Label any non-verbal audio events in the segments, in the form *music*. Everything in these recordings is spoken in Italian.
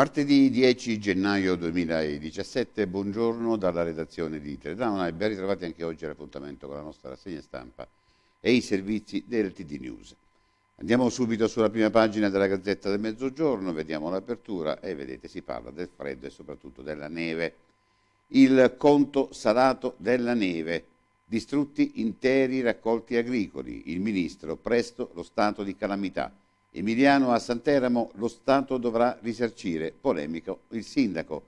Martedì 10 gennaio 2017, buongiorno dalla redazione di Teledrama e ben ritrovati anche oggi all'appuntamento con la nostra rassegna stampa e i servizi del TD News. Andiamo subito sulla prima pagina della Gazzetta del Mezzogiorno, vediamo l'apertura e vedete si parla del freddo e soprattutto della neve. Il conto salato della neve, distrutti interi raccolti agricoli, il ministro presto lo stato di calamità. Emiliano a Santeramo lo Stato dovrà risarcire, polemico il sindaco.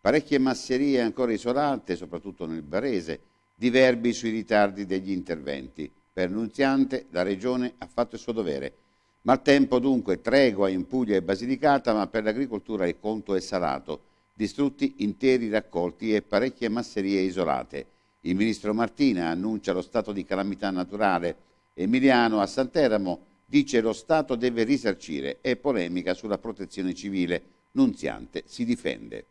Parecchie masserie ancora isolate, soprattutto nel Barese, diverbi sui ritardi degli interventi. Per Nunziante la Regione ha fatto il suo dovere. Maltempo dunque tregua in Puglia e Basilicata, ma per l'agricoltura il conto è salato. Distrutti interi raccolti e parecchie masserie isolate. Il ministro Martina annuncia lo stato di calamità naturale. Emiliano a Santeramo dice lo Stato deve risarcire e polemica sulla protezione civile. Nunziante si difende.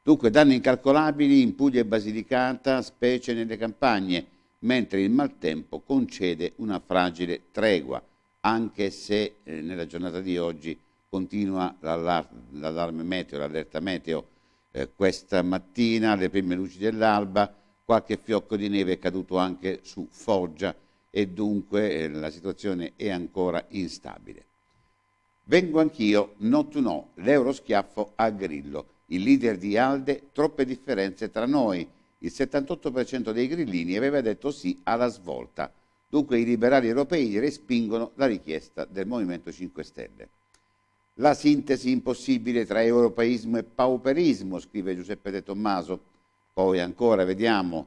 Dunque danni incalcolabili in Puglia e Basilicata, specie nelle campagne, mentre il maltempo concede una fragile tregua, anche se eh, nella giornata di oggi continua l'allarme meteo, l'allerta meteo. Eh, questa mattina, alle prime luci dell'alba, qualche fiocco di neve è caduto anche su Foggia, e dunque eh, la situazione è ancora instabile. Vengo anch'io, no to no, l'euro schiaffo a Grillo, il leader di Alde, troppe differenze tra noi. Il 78% dei grillini aveva detto sì alla svolta. Dunque i liberali europei respingono la richiesta del Movimento 5 Stelle. La sintesi impossibile tra europeismo e pauperismo, scrive Giuseppe De Tommaso. Poi ancora vediamo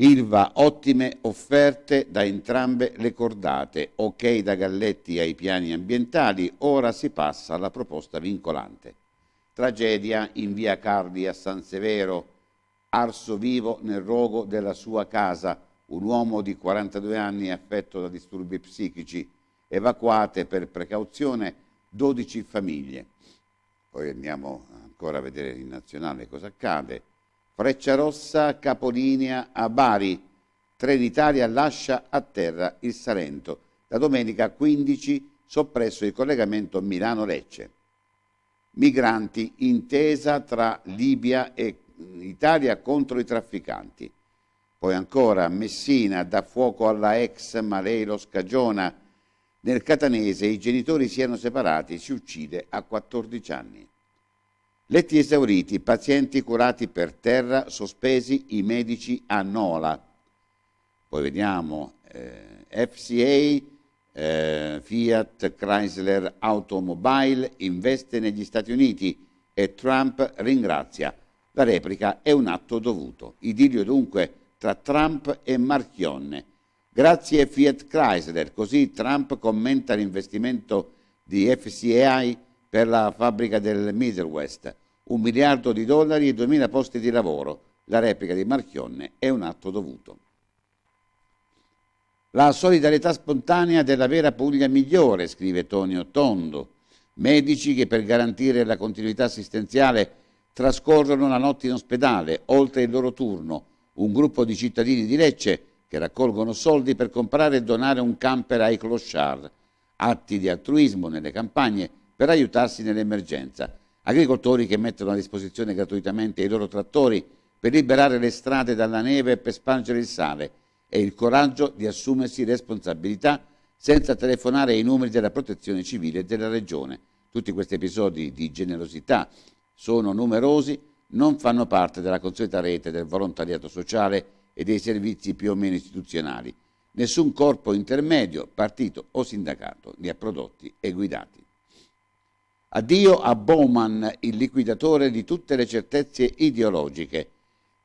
Ilva, ottime offerte da entrambe le cordate, ok da Galletti ai piani ambientali, ora si passa alla proposta vincolante. Tragedia in via Carli a San Severo, arso vivo nel rogo della sua casa, un uomo di 42 anni affetto da disturbi psichici, evacuate per precauzione 12 famiglie. Poi andiamo ancora a vedere in nazionale cosa accade Freccia Rossa capolinea a Bari, Trenitalia lascia a terra il Salento. Da domenica 15 soppresso il collegamento Milano-Lecce. Migranti, intesa tra Libia e Italia contro i trafficanti. Poi ancora Messina dà fuoco alla ex ma lei lo scagiona. Nel catanese i genitori si erano separati, si uccide a 14 anni. Letti esauriti, pazienti curati per terra, sospesi i medici a Nola. Poi vediamo eh, FCA, eh, Fiat Chrysler Automobile investe negli Stati Uniti e Trump ringrazia. La replica è un atto dovuto. Idilio dunque tra Trump e Marchionne. Grazie Fiat Chrysler, così Trump commenta l'investimento di FCAI per la fabbrica del Middle West, un miliardo di dollari e 2.000 posti di lavoro. La replica di Marchionne è un atto dovuto. La solidarietà spontanea della vera Puglia migliore, scrive Tonio Tondo. Medici che per garantire la continuità assistenziale trascorrono la notte in ospedale, oltre il loro turno, un gruppo di cittadini di Lecce che raccolgono soldi per comprare e donare un camper ai clochard. Atti di altruismo nelle campagne per aiutarsi nell'emergenza. Agricoltori che mettono a disposizione gratuitamente i loro trattori per liberare le strade dalla neve e per spangere il sale e il coraggio di assumersi responsabilità senza telefonare ai numeri della protezione civile della regione. Tutti questi episodi di generosità sono numerosi, non fanno parte della consueta rete del volontariato sociale e dei servizi più o meno istituzionali. Nessun corpo intermedio, partito o sindacato li ha prodotti e guidati. Addio a Bauman, il liquidatore di tutte le certezze ideologiche.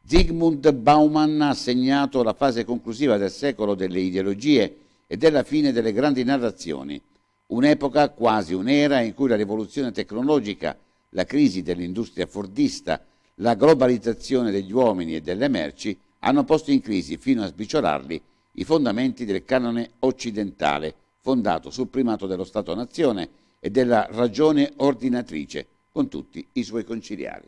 Zygmunt Bauman ha segnato la fase conclusiva del secolo delle ideologie e della fine delle grandi narrazioni, un'epoca, quasi un'era, in cui la rivoluzione tecnologica, la crisi dell'industria fordista, la globalizzazione degli uomini e delle merci hanno posto in crisi, fino a sbiciolarli, i fondamenti del canone occidentale, fondato sul primato dello Stato-nazione e della ragione ordinatrice con tutti i suoi conciliari.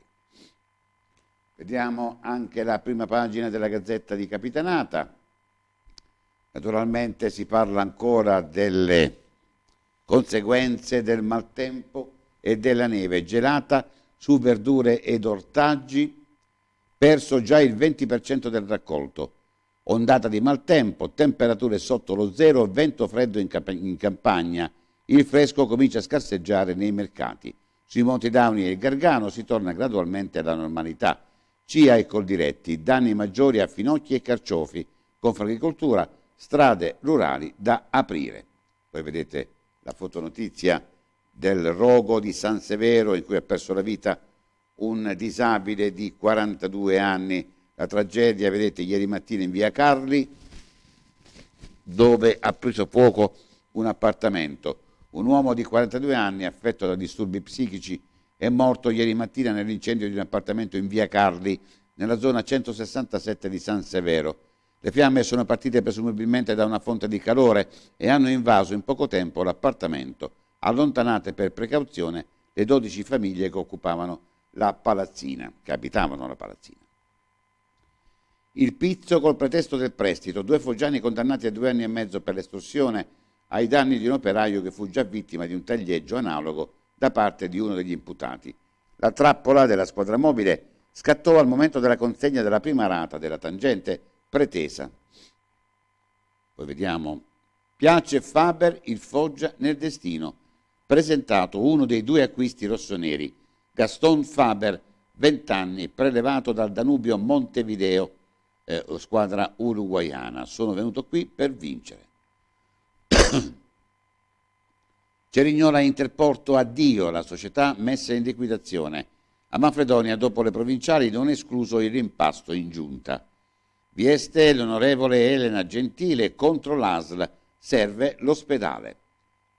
Vediamo anche la prima pagina della Gazzetta di Capitanata. Naturalmente si parla ancora delle conseguenze del maltempo e della neve gelata su verdure ed ortaggi, perso già il 20% del raccolto. Ondata di maltempo, temperature sotto lo zero, vento freddo in, camp- in campagna il fresco comincia a scarseggiare nei mercati. Sui Monti Dauni e il Gargano si torna gradualmente alla normalità. CIA e Coldiretti, danni maggiori a finocchi e carciofi. Confagricoltura, strade rurali da aprire. Poi vedete la fotonotizia del rogo di San Severo in cui ha perso la vita un disabile di 42 anni. La tragedia, vedete, ieri mattina in via Carli, dove ha preso fuoco un appartamento. Un uomo di 42 anni, affetto da disturbi psichici, è morto ieri mattina nell'incendio di un appartamento in via Carli, nella zona 167 di San Severo. Le fiamme sono partite presumibilmente da una fonte di calore e hanno invaso in poco tempo l'appartamento, allontanate per precauzione le 12 famiglie che occupavano la palazzina, che abitavano la palazzina. Il pizzo col pretesto del prestito, due foggiani condannati a due anni e mezzo per l'estorsione ai danni di un operaio che fu già vittima di un taglieggio analogo da parte di uno degli imputati. La trappola della squadra mobile scattò al momento della consegna della prima rata della tangente pretesa. Poi vediamo. Piace Faber il Foggia nel destino, presentato uno dei due acquisti rossoneri, Gaston Faber, 20 anni, prelevato dal Danubio Montevideo, eh, squadra uruguaiana. Sono venuto qui per vincere. *clears throat* Cerignola ha interporto addio la società messa in liquidazione. A Manfredonia, dopo le provinciali, non escluso il rimpasto in giunta. Vi è l'onorevole Elena Gentile contro l'ASL, serve l'ospedale.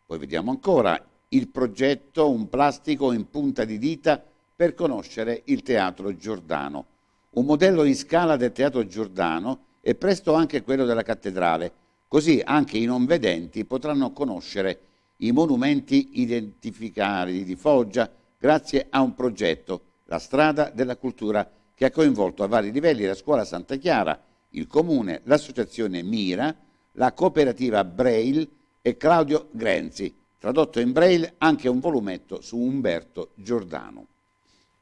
Poi vediamo ancora il progetto Un plastico in punta di dita per conoscere il teatro Giordano. Un modello in scala del teatro Giordano e presto anche quello della cattedrale, Così anche i non vedenti potranno conoscere i monumenti identificari di Foggia grazie a un progetto, la strada della cultura, che ha coinvolto a vari livelli la scuola Santa Chiara, il comune, l'associazione Mira, la cooperativa Braille e Claudio Grenzi, tradotto in Braille anche un volumetto su Umberto Giordano.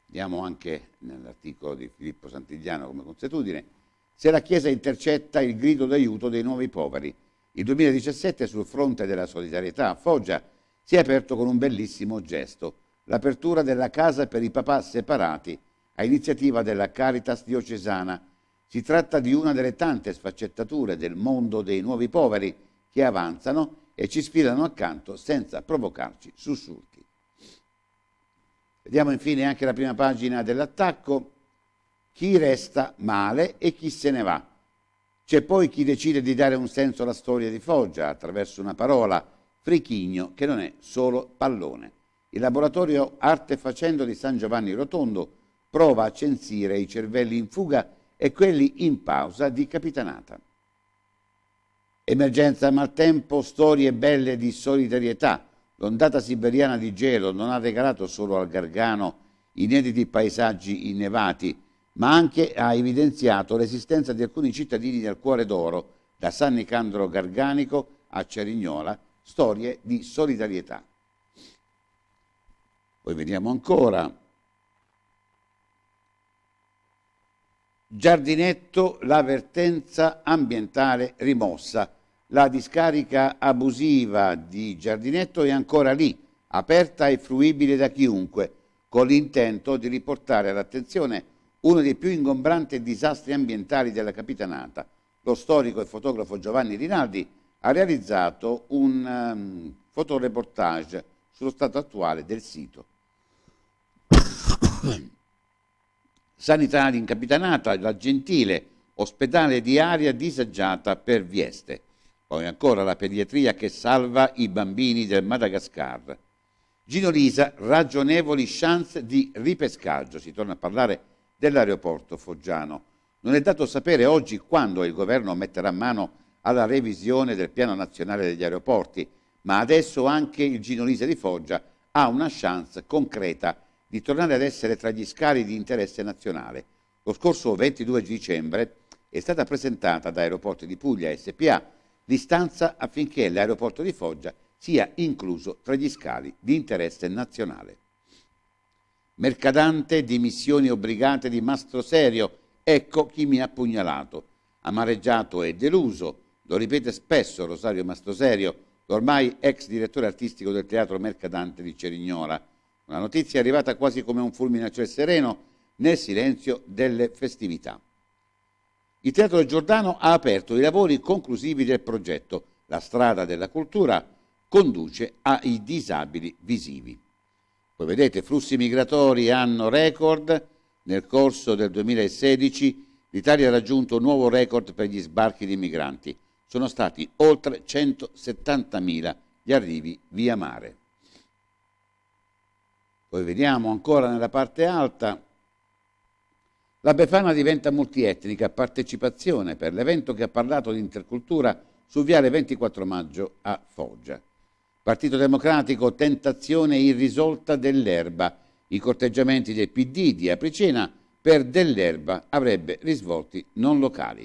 Andiamo anche nell'articolo di Filippo Santigliano come consuetudine se la Chiesa intercetta il grido d'aiuto dei nuovi poveri. Il 2017 sul fronte della solidarietà a Foggia si è aperto con un bellissimo gesto, l'apertura della casa per i papà separati a iniziativa della Caritas diocesana. Si tratta di una delle tante sfaccettature del mondo dei nuovi poveri che avanzano e ci sfidano accanto senza provocarci sussulti. Vediamo infine anche la prima pagina dell'attacco chi resta male e chi se ne va. C'è poi chi decide di dare un senso alla storia di Foggia attraverso una parola, Frichigno, che non è solo pallone. Il laboratorio Arte Facendo di San Giovanni Rotondo prova a censire i cervelli in fuga e quelli in pausa di Capitanata. Emergenza maltempo, storie belle di solidarietà. L'ondata siberiana di gelo non ha regalato solo al Gargano inediti paesaggi innevati, ma anche ha evidenziato l'esistenza di alcuni cittadini del cuore d'oro, da San Nicandro Garganico a Cerignola, storie di solidarietà. Poi vediamo ancora. Giardinetto, l'avvertenza ambientale rimossa. La discarica abusiva di Giardinetto è ancora lì, aperta e fruibile da chiunque, con l'intento di riportare all'attenzione uno dei più ingombranti disastri ambientali della capitanata. Lo storico e fotografo Giovanni Rinaldi ha realizzato un um, fotoreportage sullo stato attuale del sito. Sanitari in capitanata, la Gentile, ospedale di area disagiata per Vieste. Poi ancora la pediatria che salva i bambini del Madagascar. Gino Lisa, ragionevoli chance di ripescaggio. Si torna a parlare di dell'aeroporto foggiano. Non è dato sapere oggi quando il governo metterà mano alla revisione del piano nazionale degli aeroporti, ma adesso anche il Ginolese di Foggia ha una chance concreta di tornare ad essere tra gli scali di interesse nazionale. Lo scorso 22 dicembre è stata presentata da Aeroporti di Puglia SPA l'istanza affinché l'aeroporto di Foggia sia incluso tra gli scali di interesse nazionale. Mercadante, dimissioni obbligate di Mastro Serio, ecco chi mi ha pugnalato. Amareggiato e deluso, lo ripete spesso Rosario Mastro Serio, ormai ex direttore artistico del Teatro Mercadante di Cerignola. Una notizia arrivata quasi come un fulmine a ciel sereno nel silenzio delle festività. Il Teatro Giordano ha aperto i lavori conclusivi del progetto La strada della cultura conduce ai disabili visivi. Lo vedete, flussi migratori hanno record. Nel corso del 2016 l'Italia ha raggiunto un nuovo record per gli sbarchi di migranti. Sono stati oltre 170.000 gli arrivi via mare. Poi vediamo ancora nella parte alta. La Befana diventa multietnica, partecipazione per l'evento che ha parlato di intercultura su Viale 24 Maggio a Foggia. Partito Democratico, tentazione irrisolta dell'erba. I corteggiamenti del PD di Apricena per dell'erba avrebbe risvolti non locali.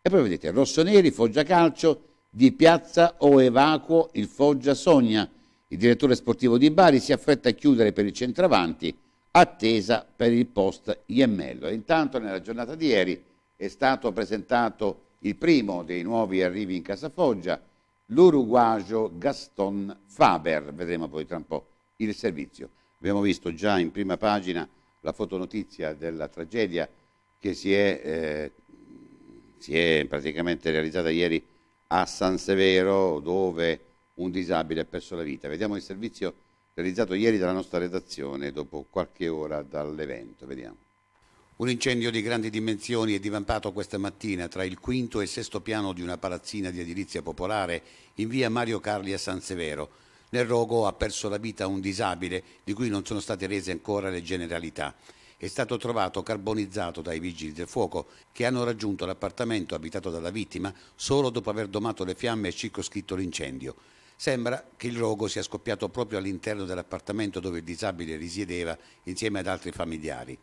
E poi vedete, Rossoneri, Foggia Calcio, di piazza o evacuo il Foggia Sogna. Il direttore sportivo di Bari si affretta a chiudere per il centravanti, attesa per il post Iemmello. Intanto nella giornata di ieri è stato presentato il primo dei nuovi arrivi in Casa Foggia, l'uruguagio Gaston Faber. Vedremo poi tra un po' il servizio. Abbiamo visto già in prima pagina la fotonotizia della tragedia che si è, eh, si è praticamente realizzata ieri a San Severo dove un disabile ha perso la vita. Vediamo il servizio realizzato ieri dalla nostra redazione dopo qualche ora dall'evento. Vediamo. Un incendio di grandi dimensioni è divampato questa mattina tra il quinto e il sesto piano di una palazzina di edilizia popolare in via Mario Carli a San Severo. Nel rogo ha perso la vita un disabile di cui non sono state rese ancora le generalità. È stato trovato carbonizzato dai vigili del fuoco che hanno raggiunto l'appartamento abitato dalla vittima solo dopo aver domato le fiamme e circoscritto l'incendio. Sembra che il rogo sia scoppiato proprio all'interno dell'appartamento dove il disabile risiedeva insieme ad altri familiari.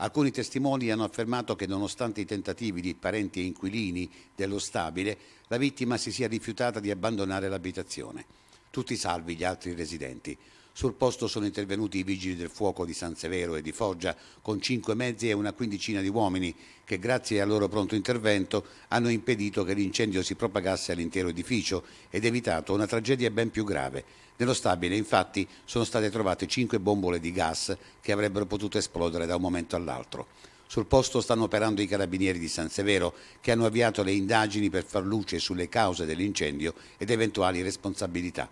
Alcuni testimoni hanno affermato che nonostante i tentativi di parenti e inquilini dello stabile, la vittima si sia rifiutata di abbandonare l'abitazione. Tutti salvi gli altri residenti. Sul posto sono intervenuti i vigili del fuoco di San Severo e di Foggia con cinque mezzi e una quindicina di uomini che grazie al loro pronto intervento hanno impedito che l'incendio si propagasse all'intero edificio ed evitato una tragedia ben più grave. Nello stabile infatti sono state trovate cinque bombole di gas che avrebbero potuto esplodere da un momento all'altro. Sul posto stanno operando i carabinieri di San Severo che hanno avviato le indagini per far luce sulle cause dell'incendio ed eventuali responsabilità.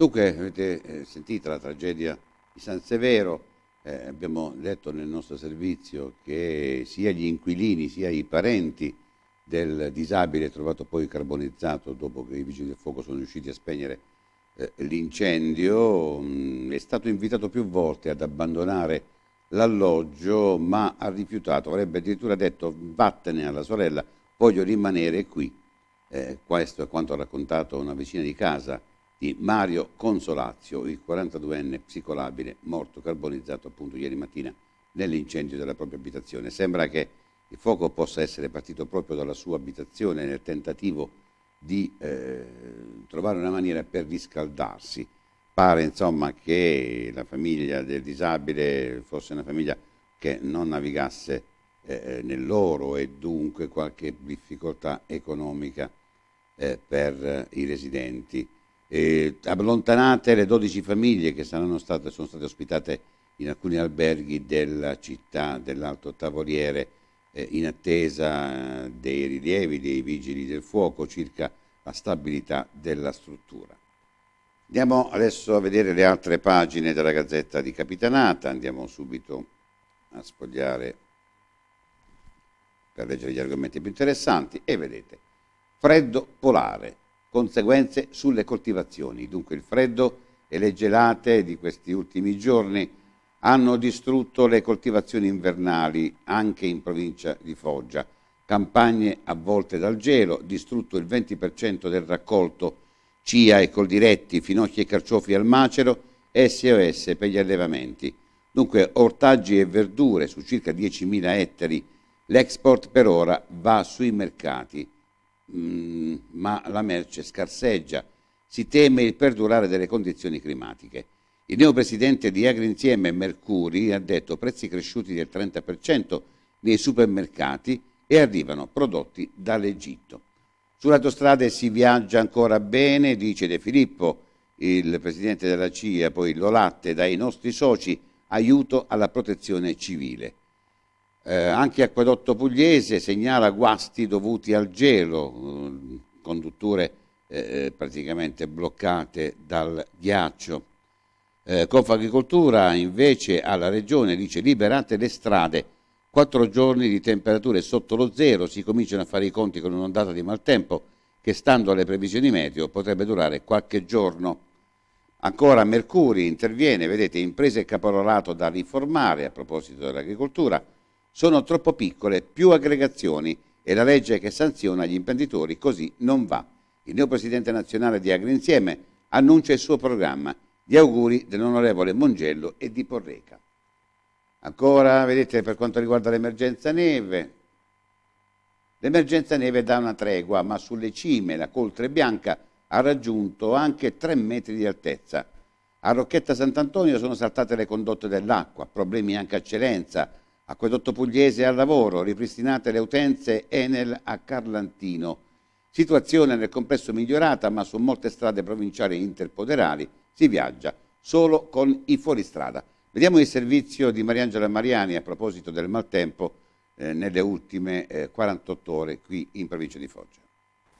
Dunque avete eh, sentito la tragedia di San Severo, eh, abbiamo detto nel nostro servizio che sia gli inquilini sia i parenti del disabile trovato poi carbonizzato dopo che i vigili del fuoco sono riusciti a spegnere eh, l'incendio, mm, è stato invitato più volte ad abbandonare l'alloggio ma ha rifiutato, avrebbe addirittura detto vattene alla sorella, voglio rimanere qui. Eh, questo è quanto ha raccontato una vicina di casa di Mario Consolazio, il 42enne psicolabile morto carbonizzato appunto ieri mattina nell'incendio della propria abitazione. Sembra che il fuoco possa essere partito proprio dalla sua abitazione nel tentativo di eh, trovare una maniera per riscaldarsi. Pare insomma che la famiglia del disabile fosse una famiglia che non navigasse eh, eh nell'oro e dunque qualche difficoltà economica eh, per i residenti eh, allontanate le 12 famiglie che state, sono state ospitate in alcuni alberghi della città dell'Alto Tavoliere eh, in attesa eh, dei rilievi dei vigili del fuoco circa la stabilità della struttura. Andiamo adesso a vedere le altre pagine della Gazzetta di Capitanata, andiamo subito a spogliare per leggere gli argomenti più interessanti e vedete, freddo polare, conseguenze sulle coltivazioni. Dunque il freddo e le gelate di questi ultimi giorni hanno distrutto le coltivazioni invernali anche in provincia di Foggia. Campagne avvolte dal gelo, distrutto il 20% del raccolto CIA e coldiretti, finocchi e carciofi al macero, SOS per gli allevamenti. Dunque ortaggi e verdure su circa 10.000 ettari. L'export per ora va sui mercati Mm, ma la merce scarseggia. Si teme il perdurare delle condizioni climatiche. Il neo presidente di Agri Insieme, Mercuri, ha detto prezzi cresciuti del 30% nei supermercati e arrivano prodotti dall'Egitto. Sull'autostrada si viaggia ancora bene, dice De Filippo, il presidente della CIA, poi Lolatte, dai nostri soci, aiuto alla protezione civile. Eh, anche Acquedotto Pugliese segnala guasti dovuti al gelo, eh, condutture eh, eh, praticamente bloccate dal ghiaccio. Eh, Confagricoltura invece alla regione dice liberate le strade, quattro giorni di temperature sotto lo zero, si cominciano a fare i conti con un'ondata di maltempo che stando alle previsioni meteo potrebbe durare qualche giorno. Ancora Mercuri interviene, vedete, imprese e caporalato da riformare a proposito dell'agricoltura sono troppo piccole più aggregazioni e la legge che sanziona gli imprenditori così non va. Il neo presidente nazionale di Agri Insieme annuncia il suo programma. Gli auguri dell'onorevole Mongello e di Porreca. Ancora, vedete, per quanto riguarda l'emergenza neve, l'emergenza neve dà una tregua, ma sulle cime la coltre bianca ha raggiunto anche 3 metri di altezza. A Rocchetta Sant'Antonio sono saltate le condotte dell'acqua, problemi anche a Cerenza, Acquedotto Pugliese al lavoro, ripristinate le utenze Enel a Carlantino. Situazione nel complesso migliorata, ma su molte strade provinciali interpoderali si viaggia solo con i fuoristrada. Vediamo il servizio di Mariangela Mariani a proposito del maltempo eh, nelle ultime eh, 48 ore qui in provincia di Foggia.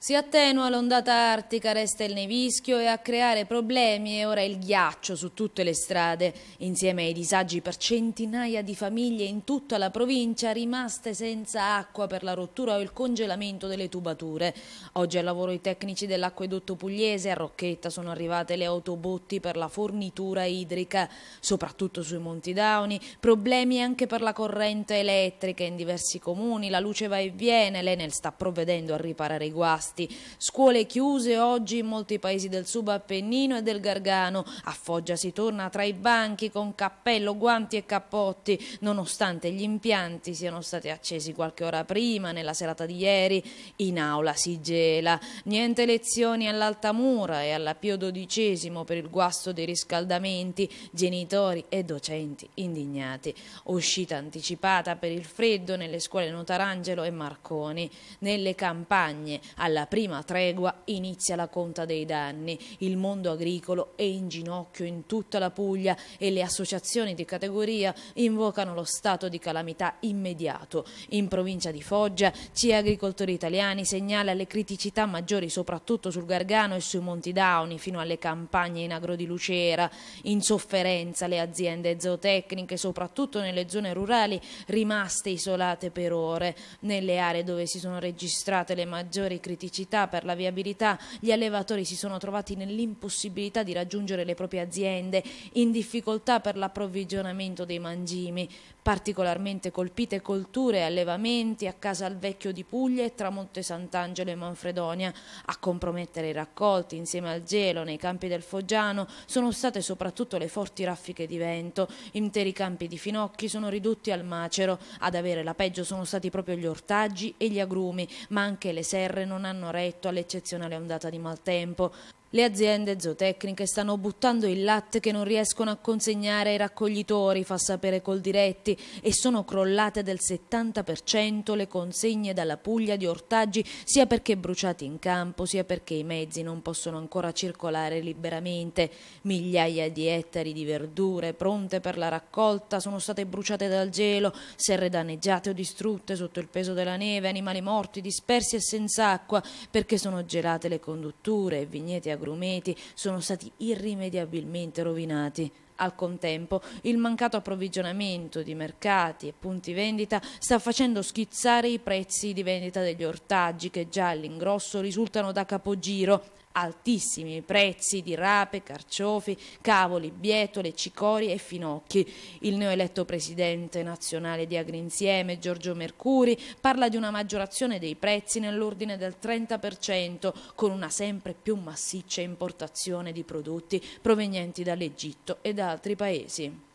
Si attenua l'ondata artica, resta il nevischio e a creare problemi è ora il ghiaccio su tutte le strade, insieme ai disagi per centinaia di famiglie in tutta la provincia rimaste senza acqua per la rottura o il congelamento delle tubature. Oggi al lavoro i tecnici dell'acquedotto pugliese a Rocchetta sono arrivate le autobotti per la fornitura idrica, soprattutto sui Monti Dauni, problemi anche per la corrente elettrica in diversi comuni, la luce va e viene, l'Enel sta provvedendo a riparare i guasti contrasti. Scuole chiuse oggi in molti paesi del subappennino e del Gargano. A Foggia si torna tra i banchi con cappello, guanti e cappotti, nonostante gli impianti siano stati accesi qualche ora prima, nella serata di ieri. In aula si gela. Niente lezioni all'Altamura e alla Pio XII per il guasto dei riscaldamenti, genitori e docenti indignati. Uscita anticipata per il freddo nelle scuole Notarangelo e Marconi. Nelle campagne alla alla prima tregua inizia la conta dei danni. Il mondo agricolo è in ginocchio in tutta la Puglia e le associazioni di categoria invocano lo stato di calamità immediato. In provincia di Foggia, CIA Agricoltori Italiani segnala le criticità maggiori soprattutto sul Gargano e sui Monti Dauni fino alle campagne in agro di Lucera. In sofferenza le aziende zootecniche, soprattutto nelle zone rurali, rimaste isolate per ore. Nelle aree dove si sono registrate le maggiori criticità criticità per la viabilità, gli allevatori si sono trovati nell'impossibilità di raggiungere le proprie aziende, in difficoltà per l'approvvigionamento dei mangimi. Particolarmente colpite colture e allevamenti a Casa al Vecchio di Puglia e tra Monte Sant'Angelo e Manfredonia. A compromettere i raccolti insieme al gelo nei campi del Foggiano sono state soprattutto le forti raffiche di vento. Interi campi di finocchi sono ridotti al macero. Ad avere la peggio sono stati proprio gli ortaggi e gli agrumi, ma anche le serre non hanno hanno retto all'eccezionale ondata di maltempo. Le aziende zootecniche stanno buttando il latte che non riescono a consegnare ai raccoglitori, fa sapere Coldiretti, e sono crollate del 70% le consegne dalla Puglia di ortaggi sia perché bruciati in campo sia perché i mezzi non possono ancora circolare liberamente. Migliaia di ettari di verdure pronte per la raccolta sono state bruciate dal gelo, serre danneggiate o distrutte sotto il peso della neve, animali morti dispersi e senza acqua perché sono gelate le condutture e vigneti agro agrumeti sono stati irrimediabilmente rovinati. Al contempo, il mancato approvvigionamento di mercati e punti vendita sta facendo schizzare i prezzi di vendita degli ortaggi che già all'ingrosso risultano da capogiro altissimi i prezzi di rape, carciofi, cavoli, bietole, cicori e finocchi. Il neoeletto presidente nazionale di Agrinsieme, Giorgio Mercuri, parla di una maggiorazione dei prezzi nell'ordine del 30% con una sempre più massiccia importazione di prodotti provenienti dall'Egitto e da altri paesi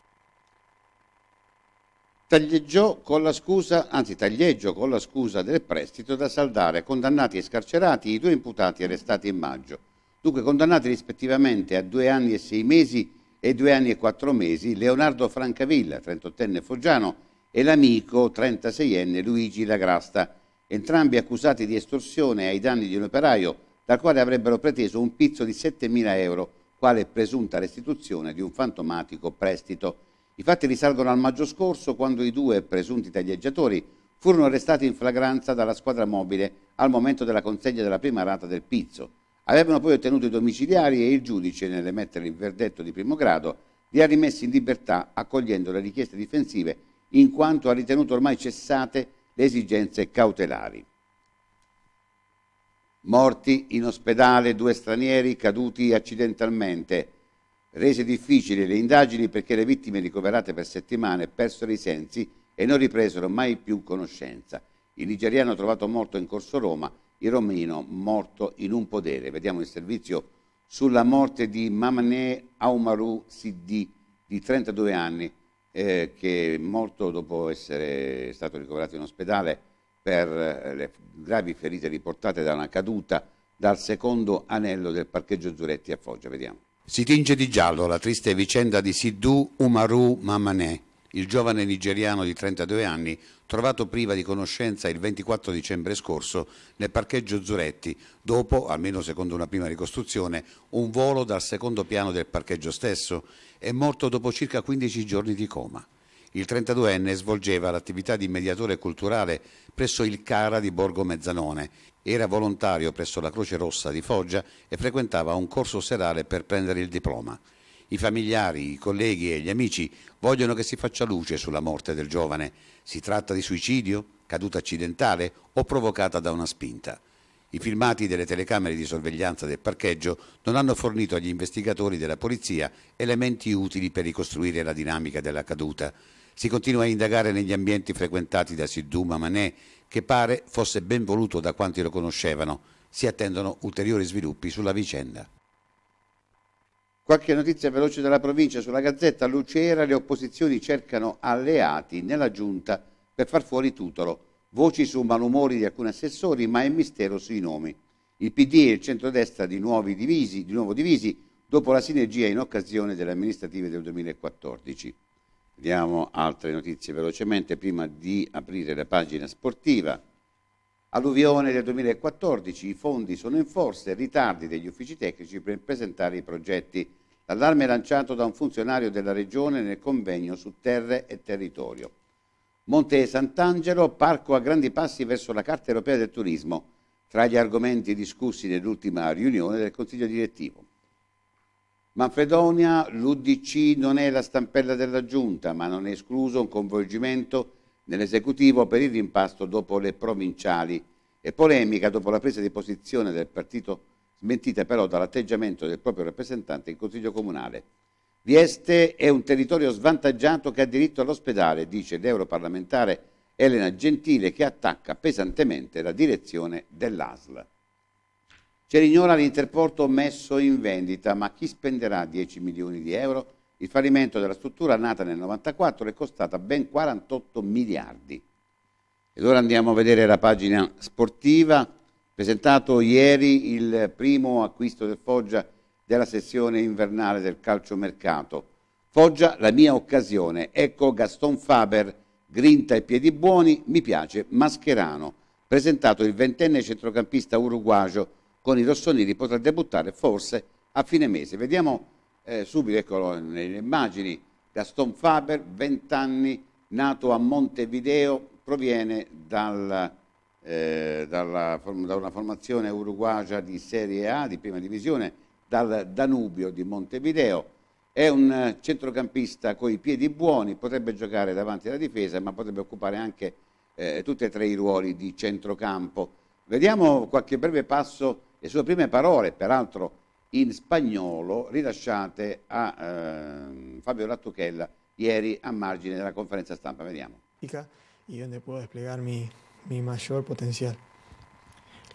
taglieggiò con la scusa, anzi taglieggio con la scusa del prestito da saldare condannati e scarcerati i due imputati arrestati in maggio, dunque condannati rispettivamente a due anni e sei mesi e due anni e quattro mesi Leonardo Francavilla, 38enne foggiano, e l'amico 36enne Luigi Lagrasta, entrambi accusati di estorsione ai danni di un operaio dal quale avrebbero preteso un pizzo di 7.000 euro quale presunta restituzione di un fantomatico prestito. I fatti risalgono al maggio scorso quando i due presunti taglieggiatori furono arrestati in flagranza dalla squadra mobile al momento della consegna della prima rata del pizzo. Avevano poi ottenuto i domiciliari e il giudice, nell'emettere il verdetto di primo grado, li ha rimessi in libertà accogliendo le richieste difensive in quanto ha ritenuto ormai cessate le esigenze cautelari. Morti in ospedale due stranieri caduti accidentalmente rese difficili le indagini perché le vittime ricoverate per settimane persero i sensi e non ripresero mai più conoscenza. Il nigeriano trovato morto in corso Roma, il romino morto in un podere. Vediamo il servizio sulla morte di Mamane Aumaru Siddi, di 32 anni, eh, che è morto dopo essere stato ricoverato in ospedale per eh, le gravi ferite riportate da una caduta dal secondo anello del parcheggio Zuretti a Foggia. Vediamo. Si tinge di giallo la triste vicenda di Siddu Umaru Mamanè, il giovane nigeriano di 32 anni, trovato priva di conoscenza il 24 dicembre scorso nel parcheggio Zuretti, dopo, almeno secondo una prima ricostruzione, un volo dal secondo piano del parcheggio stesso, è morto dopo circa 15 giorni di coma. Il 32enne svolgeva l'attività di mediatore culturale presso il Cara di Borgo Mezzanone, era volontario presso la Croce Rossa di Foggia e frequentava un corso serale per prendere il diploma. I familiari, i colleghi e gli amici vogliono che si faccia luce sulla morte del giovane. Si tratta di suicidio, caduta accidentale o provocata da una spinta. I filmati delle telecamere di sorveglianza del parcheggio non hanno fornito agli investigatori della polizia elementi utili per ricostruire la dinamica della caduta. Si continua a indagare negli ambienti frequentati da Siduma Manè, che pare fosse ben voluto da quanti lo conoscevano. Si attendono ulteriori sviluppi sulla vicenda. Qualche notizia veloce dalla provincia sulla Gazzetta Lucera, le opposizioni cercano alleati nella giunta per far fuori Tutolo. Voci su malumori di alcuni assessori, ma è mistero sui nomi. Il PD e il centrodestra di, divisi, di nuovo divisi dopo la sinergia in occasione delle amministrative del 2014. Vediamo altre notizie velocemente prima di aprire la pagina sportiva. Alluvione del 2014, i fondi sono in forza e ritardi degli uffici tecnici per presentare i progetti. L'allarme è lanciato da un funzionario della regione nel convegno su terre e territorio. Monte Sant'Angelo, parco a grandi passi verso la Carta Europea del Turismo, tra gli argomenti discussi nell'ultima riunione del Consiglio Direttivo. Manfredonia, l'Udc non è la stampella della giunta, ma non è escluso un coinvolgimento nell'esecutivo per il rimpasto dopo le provinciali e polemica dopo la presa di posizione del partito, smentita però dall'atteggiamento del proprio rappresentante in consiglio comunale. Vieste è un territorio svantaggiato che ha diritto all'ospedale, dice l'europarlamentare Elena Gentile, che attacca pesantemente la direzione dell'ASL ignora l'interporto messo in vendita, ma chi spenderà 10 milioni di euro? Il fallimento della struttura nata nel 1994 è costata ben 48 miliardi. Ed ora andiamo a vedere la pagina sportiva. Presentato ieri il primo acquisto del Foggia della sessione invernale del calciomercato. Foggia, la mia occasione. Ecco Gaston Faber, grinta e piedi buoni, mi piace, Mascherano. Presentato il ventenne centrocampista uruguagio con i rossoneri potrà debuttare forse a fine mese. Vediamo eh, subito, eccolo nelle immagini, Gaston Faber, 20 anni, nato a Montevideo, proviene dal, eh, dalla, da una formazione uruguagia di Serie A, di prima divisione, dal Danubio di Montevideo. È un centrocampista coi piedi buoni, potrebbe giocare davanti alla difesa, ma potrebbe occupare anche eh, tutti e tre i ruoli di centrocampo. Vediamo qualche breve passo le sue prime parole, peraltro in spagnolo, rilasciate a eh, Fabio Lattuchella ieri a margine della conferenza stampa. Vediamo. Y donde puedo desplegar il mio maggior potenziale.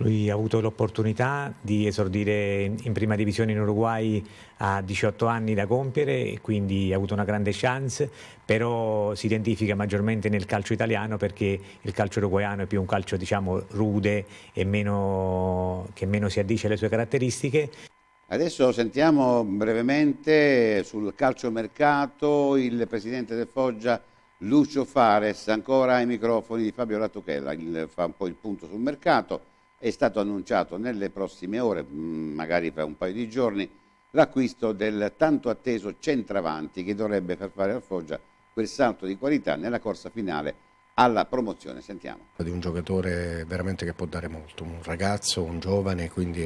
Lui ha avuto l'opportunità di esordire in prima divisione in Uruguay a 18 anni da compiere e quindi ha avuto una grande chance, però si identifica maggiormente nel calcio italiano perché il calcio uruguayano è più un calcio diciamo rude e meno, che meno si addice alle sue caratteristiche. Adesso sentiamo brevemente sul calciomercato il presidente del Foggia Lucio Fares, ancora ai microfoni di Fabio Rattuchella, il, fa un po' il punto sul mercato è stato annunciato nelle prossime ore, mm, magari fra un paio di giorni, l'acquisto del tanto atteso centravanti che dovrebbe far fare al Foggia quel salto di qualità nella corsa finale alla promozione. Sentiamo. Di un giocatore veramente che può dare molto, un ragazzo, un giovane, quindi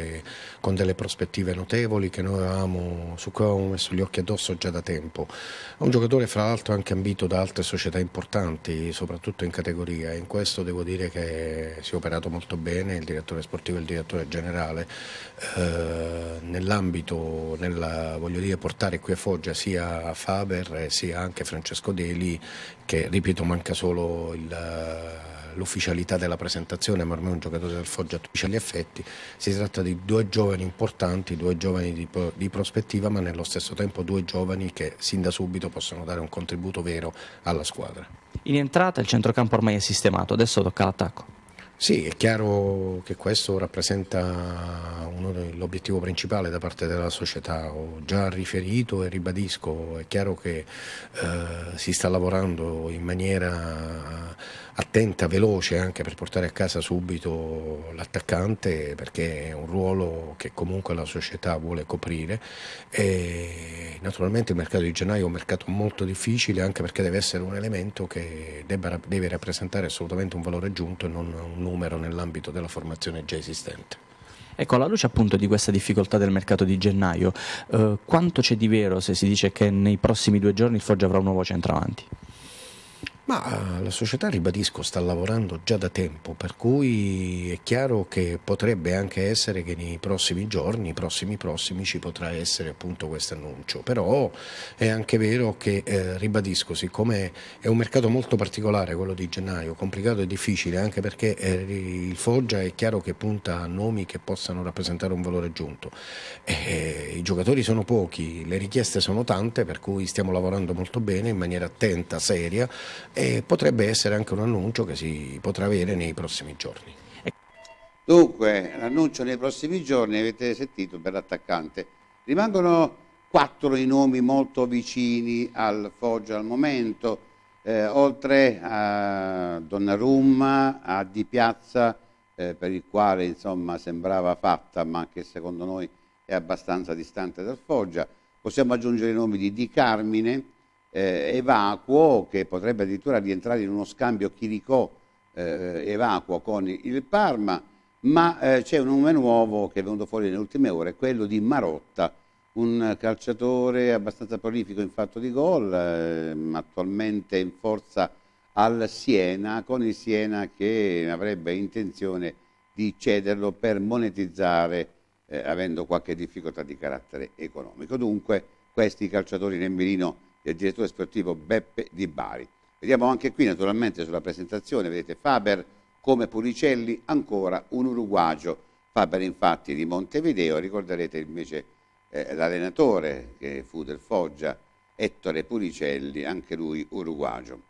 con delle prospettive notevoli che noi avevamo, su cui avevamo messo gli occhi addosso già da tempo. Un giocatore fra l'altro anche ambito da altre società importanti, soprattutto in categoria in questo devo dire che si è operato molto bene il direttore sportivo e il direttore generale eh, nell'ambito, nella, voglio dire, portare qui a Foggia sia Faber eh, sia anche Francesco Deli che, ripeto, manca solo il il, eh, l'ufficialità della presentazione, ma ormai è un giocatore del Foggia a tutti gli effetti, si tratta di due giovani importanti, due giovani di, di, prospettiva, ma nello stesso tempo due giovani che sin da subito possono dare un contributo vero alla squadra. In entrata il centrocampo ormai è sistemato, adesso tocca l'attacco. Sì, è chiaro che questo rappresenta l'obiettivo principale da parte della società, ho già riferito e ribadisco, è chiaro che eh, si sta lavorando in maniera attenta, veloce anche per portare a casa subito l'attaccante perché è un ruolo che comunque la società vuole coprire e naturalmente il mercato di gennaio è un mercato molto difficile anche perché deve essere un elemento che debba, deve rappresentare assolutamente un valore aggiunto e non un numero nell'ambito della formazione già esistente. Ecco, alla luce appunto di questa difficoltà del mercato di gennaio, eh, quanto c'è di vero se si dice che nei prossimi due giorni il Foggia avrà un nuovo centravanti? Ma eh, la società, ribadisco, sta lavorando già da tempo, per cui è chiaro che potrebbe anche essere che nei prossimi giorni, prossimi prossimi, ci potrà essere appunto questo annuncio. Però è anche vero che, eh, ribadisco, siccome è un mercato molto particolare quello di gennaio, complicato e difficile, anche perché eh, il Foggia è chiaro che punta a nomi che possano rappresentare un valore aggiunto. Eh, I giocatori sono pochi, le richieste sono tante, per cui stiamo lavorando molto bene, in maniera attenta, seria e potrebbe essere anche un annuncio che si potrà avere nei prossimi giorni. Dunque, l'annuncio nei prossimi giorni avete sentito per l'attaccante. Rimangono quattro i nomi molto vicini al Foggia al momento, eh, oltre a Donnarumma, a Di Piazza, eh, per il quale insomma sembrava fatta, ma che secondo noi è abbastanza distante dal Foggia. Possiamo aggiungere i nomi di Di Carmine, eh, evacuo che potrebbe addirittura rientrare in uno scambio chirico eh, evacuo con il Parma, ma eh, c'è un nome nuovo che è venuto fuori nelle ultime ore, quello di Marotta, un calciatore abbastanza prolifico in fatto di gol, eh, attualmente in forza al Siena, con il Siena che avrebbe intenzione di cederlo per monetizzare eh, avendo qualche difficoltà di carattere economico. Dunque questi calciatori nel mirino e il direttore sportivo Beppe Di Bari. Vediamo anche qui naturalmente sulla presentazione, vedete Faber come Pulicelli ancora un uruguagio. Faber infatti di Montevideo, ricorderete invece eh, l'allenatore che fu del Foggia, Ettore Pulicelli, anche lui uruguagio.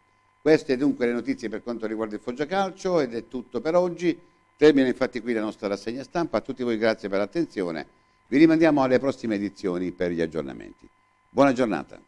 Queste dunque le notizie per quanto riguarda il Foggia Calcio ed è tutto per oggi. Termina infatti qui la nostra rassegna stampa. A tutti voi grazie per l'attenzione. Vi rimandiamo alle prossime edizioni per gli aggiornamenti. Buona giornata.